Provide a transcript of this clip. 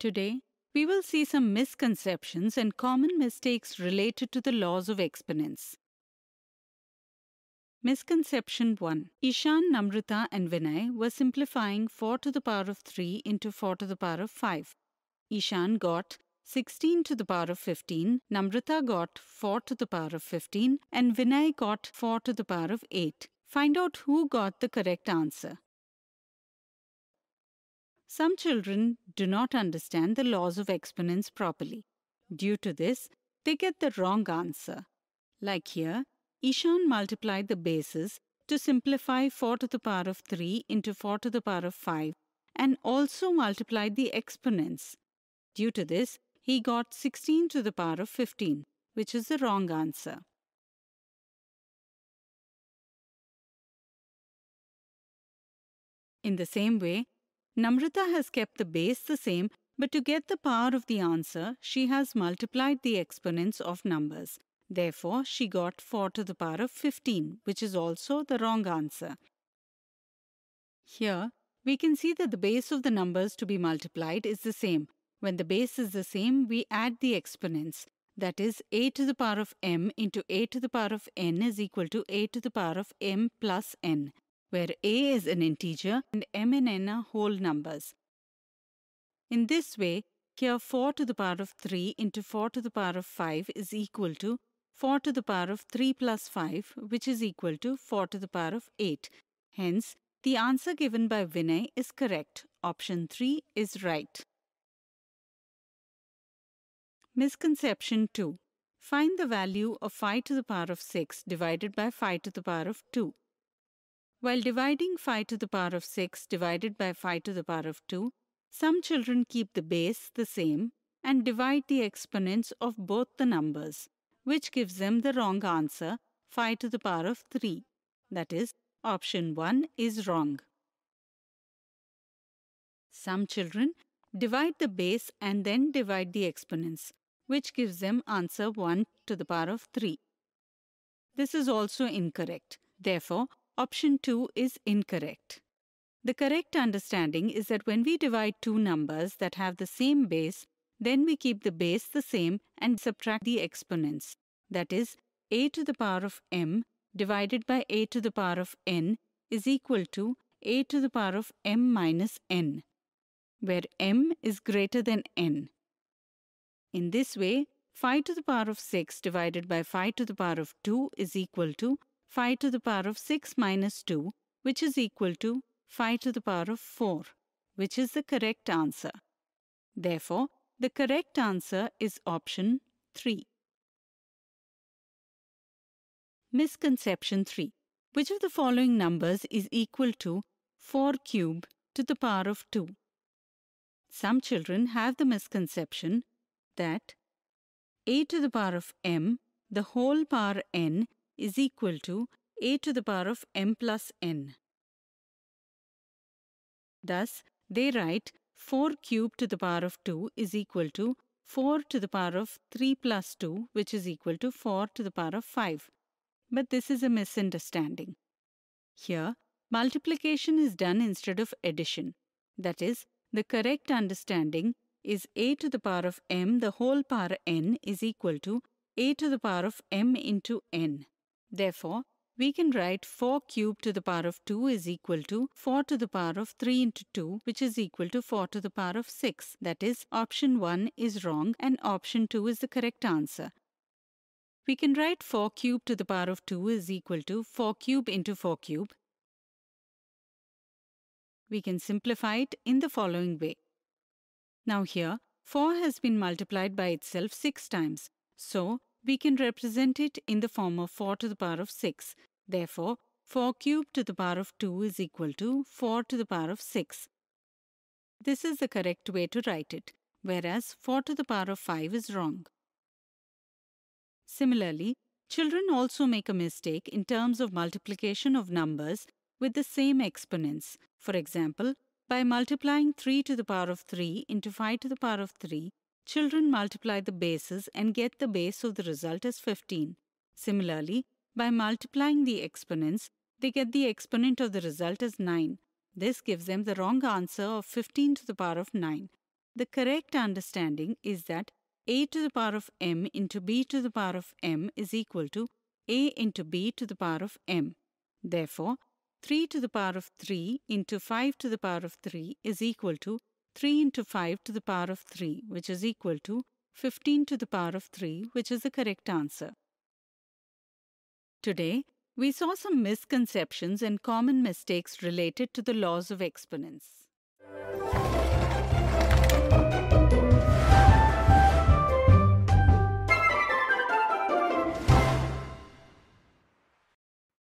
Today, we will see some misconceptions and common mistakes related to the laws of exponents. Misconception 1. Ishan, Namrata and Vinay were simplifying 4 to the power of 3 into 4 to the power of 5. Ishan got 16 to the power of 15, Namrata got 4 to the power of 15 and Vinay got 4 to the power of 8. Find out who got the correct answer. Some children do not understand the laws of exponents properly. Due to this, they get the wrong answer. Like here, Ishan multiplied the bases to simplify 4 to the power of 3 into 4 to the power of 5 and also multiplied the exponents. Due to this, he got 16 to the power of 15, which is the wrong answer. In the same way, Namrata has kept the base the same, but to get the power of the answer, she has multiplied the exponents of numbers. Therefore, she got 4 to the power of 15, which is also the wrong answer. Here, we can see that the base of the numbers to be multiplied is the same. When the base is the same, we add the exponents. That is, a to the power of m into a to the power of n is equal to a to the power of m plus n where a is an integer and m and n are whole numbers. In this way, here 4 to the power of 3 into 4 to the power of 5 is equal to 4 to the power of 3 plus 5, which is equal to 4 to the power of 8. Hence, the answer given by Vinay is correct. Option 3 is right. Misconception 2. Find the value of 5 to the power of 6 divided by 5 to the power of 2. While dividing 5 to the power of 6 divided by 5 to the power of 2, some children keep the base the same and divide the exponents of both the numbers, which gives them the wrong answer 5 to the power of 3. That is, option 1 is wrong. Some children divide the base and then divide the exponents, which gives them answer 1 to the power of 3. This is also incorrect. Therefore, option 2 is incorrect. The correct understanding is that when we divide two numbers that have the same base, then we keep the base the same and subtract the exponents. That is, a to the power of m divided by a to the power of n is equal to a to the power of m minus n, where m is greater than n. In this way, 5 to the power of 6 divided by 5 to the power of 2 is equal to phi to the power of 6 minus 2, which is equal to phi to the power of 4, which is the correct answer. Therefore, the correct answer is option 3. Misconception 3. Which of the following numbers is equal to 4 cube to the power of 2? Some children have the misconception that a to the power of m, the whole power n is equal to a to the power of m plus n. Thus, they write 4 cubed to the power of 2 is equal to 4 to the power of 3 plus 2, which is equal to 4 to the power of 5. But this is a misunderstanding. Here, multiplication is done instead of addition. That is, the correct understanding is a to the power of m the whole power n is equal to a to the power of m into n. Therefore, we can write 4 cubed to the power of 2 is equal to 4 to the power of 3 into 2, which is equal to 4 to the power of 6. That is, option 1 is wrong and option 2 is the correct answer. We can write 4 cubed to the power of 2 is equal to 4 cube into 4 cube. We can simplify it in the following way. Now here, 4 has been multiplied by itself 6 times. So, we can represent it in the form of 4 to the power of 6. Therefore, 4 cubed to the power of 2 is equal to 4 to the power of 6. This is the correct way to write it, whereas 4 to the power of 5 is wrong. Similarly, children also make a mistake in terms of multiplication of numbers with the same exponents. For example, by multiplying 3 to the power of 3 into 5 to the power of 3, children multiply the bases and get the base of the result as 15. Similarly, by multiplying the exponents, they get the exponent of the result as 9. This gives them the wrong answer of 15 to the power of 9. The correct understanding is that a to the power of m into b to the power of m is equal to a into b to the power of m. Therefore, 3 to the power of 3 into 5 to the power of 3 is equal to 3 into 5 to the power of 3, which is equal to 15 to the power of 3, which is the correct answer. Today, we saw some misconceptions and common mistakes related to the laws of exponents.